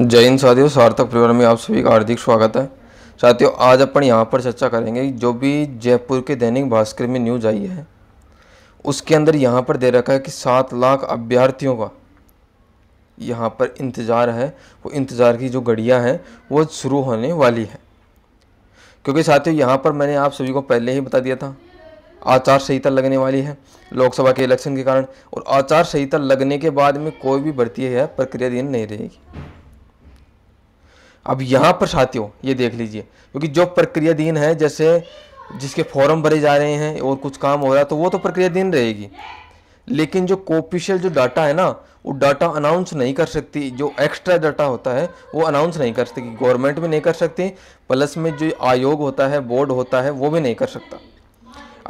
जय हिंद साथियों सार्थक परिवार में आप सभी का हार्दिक स्वागत है साथियों आज अपन यहाँ पर चर्चा करेंगे जो भी जयपुर के दैनिक भास्कर में न्यूज आई है उसके अंदर यहाँ पर दे रखा है कि सात लाख अभ्यर्थियों का यहाँ पर इंतज़ार है वो इंतज़ार की जो घड़ियाँ हैं वो शुरू होने वाली है क्योंकि साथियों यहाँ पर मैंने आप सभी को पहले ही बता दिया था आचार संहिता लगने वाली है लोकसभा के इलेक्शन के कारण और आचार संहिता लगने के बाद में कोई भी भर्ती है प्रक्रियाधीन नहीं रहेगी अब यहाँ पर साथियों ये देख लीजिए क्योंकि जो प्रक्रियाधीन है जैसे जिसके फॉर्म भरे जा रहे हैं और कुछ काम हो रहा है तो वो तो प्रक्रियाधीन रहेगी लेकिन जो कॉपिशियल जो डाटा है ना वो डाटा अनाउंस नहीं कर सकती जो एक्स्ट्रा डाटा होता है वो अनाउंस नहीं कर सकती गवर्नमेंट भी नहीं कर सकती प्लस में जो आयोग होता है बोर्ड होता है वो भी नहीं कर सकता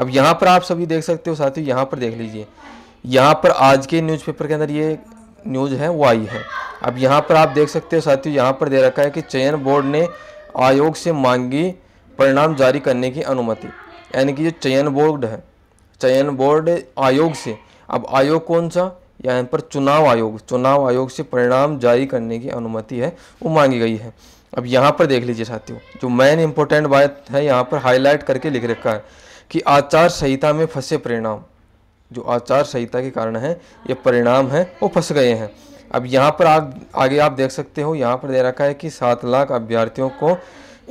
अब यहाँ पर आप सभी देख सकते हो साथियों यहाँ पर देख लीजिए यहाँ पर आज के न्यूज़पेपर के अंदर ये न्यूज़ है वो आई है अब यहाँ पर आप देख सकते हो साथियों यहाँ पर दे रखा है कि चयन बोर्ड ने आयोग से मांगी परिणाम जारी करने की अनुमति यानी कि जो चयन बोर्ड है चयन बोर्ड आयोग से अब आयोग कौन सा यहाँ पर चुनाव आयोग चुनाव आयोग से परिणाम जारी करने की अनुमति है वो मांगी गई है अब यहाँ पर देख लीजिए साथियों जो मेन इंपॉर्टेंट बात है यहाँ पर हाईलाइट करके लिख रखा है कि आचार संहिता में फंसे परिणाम जो आचार संहिता के कारण है ये परिणाम है वो फंस गए हैं अब यहाँ पर आप आगे आप देख सकते हो यहाँ पर दे रखा है कि सात लाख अभ्यर्थियों को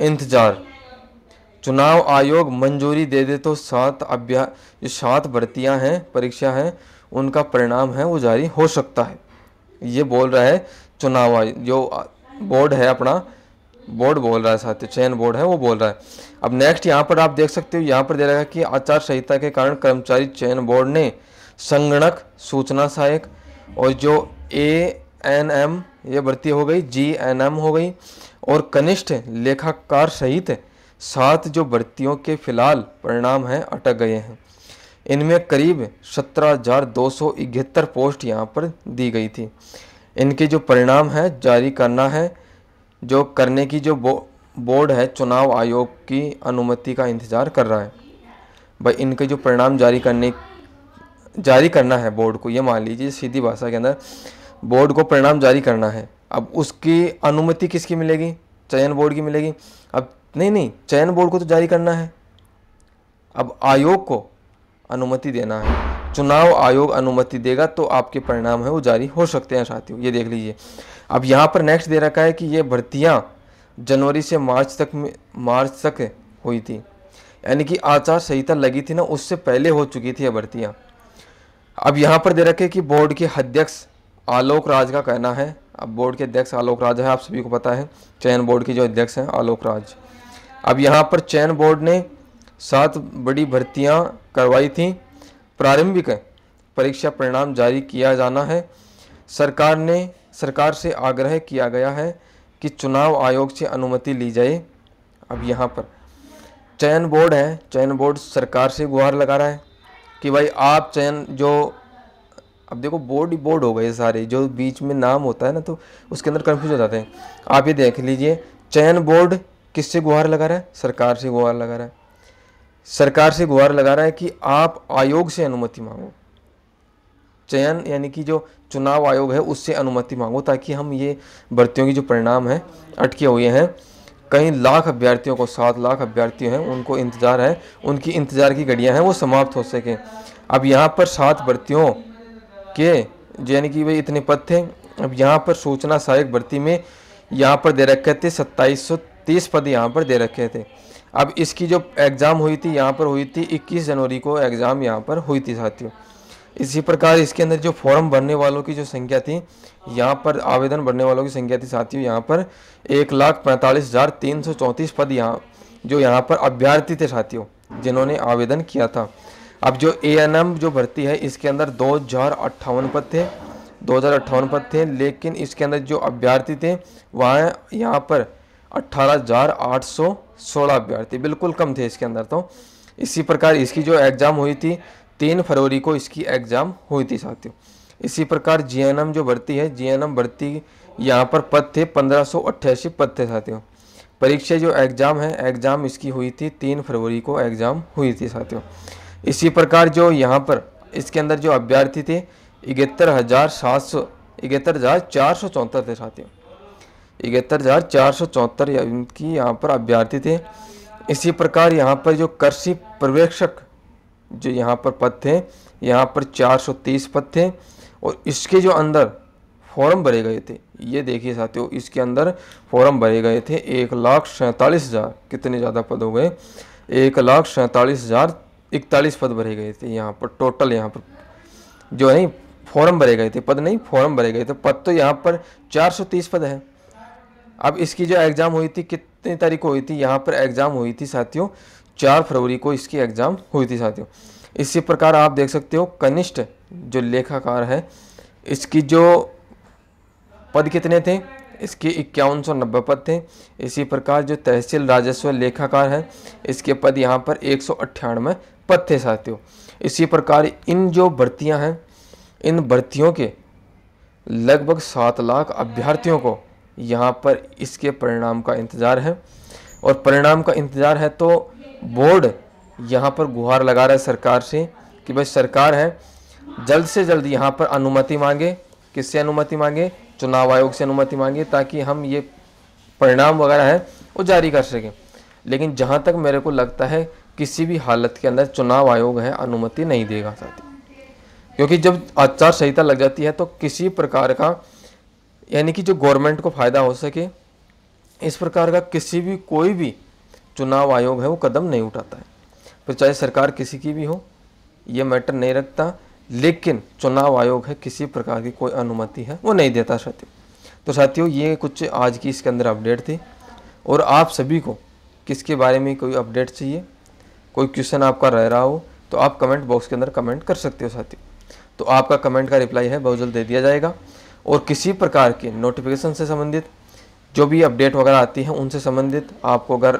इंतजार चुनाव आयोग मंजूरी दे दे तो सात अभ्या जो सात भर्तियाँ हैं परीक्षा हैं उनका परिणाम है वो जारी हो सकता है ये बोल रहा है चुनाव आयोग जो बोर्ड है अपना बोर्ड बोल रहा है साथ चयन बोर्ड है वो बोल रहा है अब नेक्स्ट यहाँ पर आप देख सकते हो यहाँ पर दे रहा है कि आचार संहिता के कारण कर्मचारी चयन बोर्ड ने संगणक सूचना सहायक और जो ए एन एम ये भर्ती हो गई जी एन एम हो गई और कनिष्ठ लेखाकार सहित सात जो भर्तियों के फिलहाल परिणाम हैं अटक गए हैं इनमें करीब सत्रह हजार दो सौ इकहत्तर पोस्ट यहाँ पर दी गई थी इनके जो परिणाम है जारी करना है जो करने की जो बो, बोर्ड है चुनाव आयोग की अनुमति का इंतज़ार कर रहा है भाई इनके जो परिणाम जारी करने जारी करना है बोर्ड को ये मान लीजिए सीधी भाषा के अंदर बोर्ड को परिणाम जारी करना है अब उसकी अनुमति किसकी मिलेगी चयन बोर्ड की मिलेगी अब नहीं नहीं चयन बोर्ड को तो जारी करना है अब आयोग को अनुमति देना है चुनाव आयोग अनुमति देगा तो आपके परिणाम है वो जारी हो सकते हैं साथियों ये देख लीजिए अब यहाँ पर नेक्स्ट दे रखा है कि ये भर्तियाँ जनवरी से मार्च तक में मार्च तक हुई थी यानी कि आचार संहिता लगी थी ना उससे पहले हो चुकी थी ये भर्तियाँ अब यहाँ पर दे रखे कि बोर्ड के अध्यक्ष आलोक राज का कहना है अब बोर्ड के अध्यक्ष आलोक राज है आप सभी को पता है चयन बोर्ड की जो अध्यक्ष हैं आलोक राज अब यहाँ पर चयन बोर्ड ने सात बड़ी भर्तियाँ करवाई थी प्रारंभिक परीक्षा परिणाम जारी किया जाना है सरकार ने सरकार से आग्रह किया गया है कि चुनाव आयोग से अनुमति ली जाए अब यहाँ पर चयन बोर्ड है चयन बोर्ड सरकार से गुहार लगा रहा है कि भाई आप चयन जो अब देखो बोर्ड ही बोर्ड हो गए सारे जो बीच में नाम होता है ना तो उसके अंदर कन्फ्यूज हो जाते हैं आप ये देख लीजिए चयन बोर्ड किससे गुहार लगा रहा है सरकार से गुहार लगा रहा है सरकार से गुहार लगा रहा है कि आप आयोग से अनुमति मांगो चयन यानी कि जो चुनाव आयोग है उससे अनुमति मांगो ताकि हम ये भर्तियों की जो परिणाम है अटके हुए हैं कई लाख अभ्यर्थियों को सात लाख अभ्यर्थियों हैं उनको इंतज़ार है उनकी इंतज़ार की घड़ियां हैं वो समाप्त हो सके अब यहाँ पर सात भर्तियों के यानी कि भाई इतने पद थे अब यहाँ पर सूचना सहायक भर्ती में यहाँ पर दे रखे थे सत्ताईस सौ तीस पद यहाँ पर दे रखे थे अब इसकी जो एग्ज़ाम हुई थी यहाँ पर हुई थी 21 जनवरी को एग्ज़ाम यहाँ पर हुई थी साथियों इसी प्रकार इसके अंदर जो फॉर्म भरने वालों की जो संख्या थी यहाँ पर आवेदन भरने वालों की संख्या थी साथियों यहाँ पर एक लाख पैंतालीस हज़ार तीन सौ चौंतीस पद यहाँ जो यहाँ पर अभ्यर्थी थे साथियों जिन्होंने आवेदन किया था अब जो ए जो भर्ती है इसके अंदर दो हज़ार अट्ठावन पद थे दो हज़ार अट्ठावन पद थे लेकिन इसके अंदर जो अभ्यर्थी थे वहाँ यहाँ पर अट्ठारह हज़ार आठ सौ सोलह अभ्यर्थी बिल्कुल कम थे इसके अंदर तो इसी प्रकार इसकी जो एग्ज़ाम हुई थी तीन फरवरी को इसकी एग्ज़ाम हुई थी साथियों इसी प्रकार जी जो भर्ती है जी भर्ती यहाँ पर पद थे पंद्रह पद थे साथियों परीक्षा जो एग्ज़ाम है एग्ज़ाम इसकी हुई थी तीन फरवरी को एग्ज़ाम हुई थी साथियों इसी प्रकार जो यहाँ पर इसके अंदर जो अभ्यर्थी थे इकहत्तर हज़ार सात सौ इकहत्तर हज़ार चार सौ चौहत्तर थे साथियों इकहत्तर हज़ार चार सौ चौहत्तर इनकी यहाँ पर अभ्यर्थी थे इसी प्रकार यहाँ पर जो कृषि पर्यवेक्षक जो यहाँ पर पद थे यहाँ पर चार सौ तीस पद थे और इसके जो अंदर फॉर्म भरे गए थे ये देखिए साथियों इसके अंदर फॉर्म भरे गए थे एक लाख सैंतालीस हज़ार कितने ज़्यादा पद हो गए एक लाख सैंतालीस हज़ार इकतालीस पद भरे गए थे यहाँ पर टोटल यहाँ पर जो है फॉर्म भरे गए थे पद नहीं फॉर्म भरे गए थे पद तो यहाँ पर 430 पद है अब इसकी जो एग्ज़ाम हुई थी कितनी तारीख को हुई थी यहाँ पर एग्ज़ाम हुई थी साथियों चार फरवरी को इसकी एग्ज़ाम हुई थी साथियों इसी प्रकार आप देख सकते हो कनिष्ठ जो लेखाकार है इसकी जो पद कितने थे इसके इक्यावन सौ नब्बे पद थे इसी प्रकार जो तहसील राजस्व लेखाकार है इसके पद यहाँ पर एक सौ अट्ठानवे पत्थे थे साथियों इसी प्रकार इन जो भर्तियाँ हैं इन भर्तियों के लगभग सात लाख अभ्यर्थियों को यहाँ पर इसके परिणाम का इंतज़ार है और परिणाम का इंतज़ार है तो बोर्ड यहाँ पर गुहार लगा रहा है सरकार से कि भाई सरकार है जल्द से जल्द यहाँ पर अनुमति मांगे किससे अनुमति मांगे चुनाव आयोग से अनुमति मांगे ताकि हम ये परिणाम वगैरह है वो जारी कर सकें लेकिन जहाँ तक मेरे को लगता है किसी भी हालत के अंदर चुनाव आयोग है अनुमति नहीं देगा साथी क्योंकि जब आचार संहिता लग जाती है तो किसी प्रकार का यानी कि जो गवर्नमेंट को फ़ायदा हो सके इस प्रकार का किसी भी कोई भी चुनाव आयोग है वो कदम नहीं उठाता है फिर चाहे सरकार किसी की भी हो ये मैटर नहीं रखता लेकिन चुनाव आयोग है किसी प्रकार की कोई अनुमति है वो नहीं देता साथियों तो साथियों ये कुछ आज की इसके अंदर अपडेट थी और आप सभी को किसके बारे में कोई अपडेट चाहिए कोई क्वेश्चन आपका रह रहा हो तो आप कमेंट बॉक्स के अंदर कमेंट कर सकते हो साथी तो आपका कमेंट का रिप्लाई है बहुत जल्द दे दिया जाएगा और किसी प्रकार के नोटिफिकेशन से संबंधित जो भी अपडेट वगैरह आती हैं उनसे संबंधित आपको अगर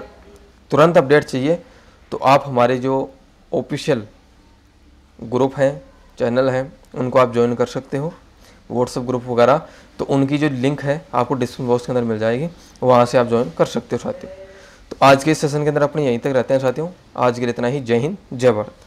तुरंत अपडेट चाहिए तो आप हमारे जो ऑफिशियल ग्रुप हैं चैनल हैं उनको आप ज्वाइन कर सकते हो व्हाट्सएप ग्रुप वगैरह तो उनकी जो लिंक है आपको डिस्क्रिप्शन बॉक्स के अंदर मिल जाएगी वहाँ से आप ज्वाइन कर सकते हो साथी तो आज के सेशन के अंदर अपने यहीं तक रहते हैं साथियों आज के लिए इतना ही जय हिंद जय भारत